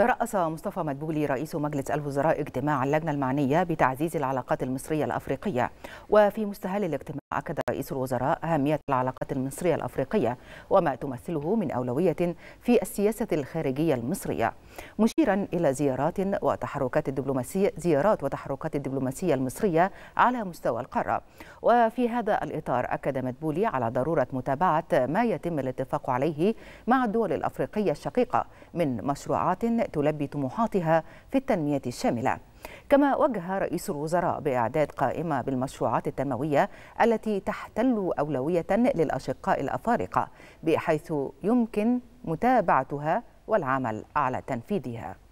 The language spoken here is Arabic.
ترأس مصطفى مدبولي رئيس مجلس الوزراء اجتماع اللجنة المعنية بتعزيز العلاقات المصرية الأفريقية وفي مستهل الاجتماع أكد رئيس الوزراء أهمية العلاقات المصرية الأفريقية وما تمثله من أولوية في السياسة الخارجية المصرية مشيرا إلى زيارات وتحركات الدبلوماسية زيارات وتحركات الدبلوماسية المصرية على مستوى القارة وفي هذا الإطار أكد مدبولي على ضرورة متابعة ما يتم الاتفاق عليه مع الدول الأفريقية الشقيقة من مشروعات تلبي طموحاتها في التنمية الشاملة كما وجه رئيس الوزراء بإعداد قائمة بالمشروعات التنموية التي تحتل أولوية للأشقاء الأفارقة بحيث يمكن متابعتها والعمل على تنفيذها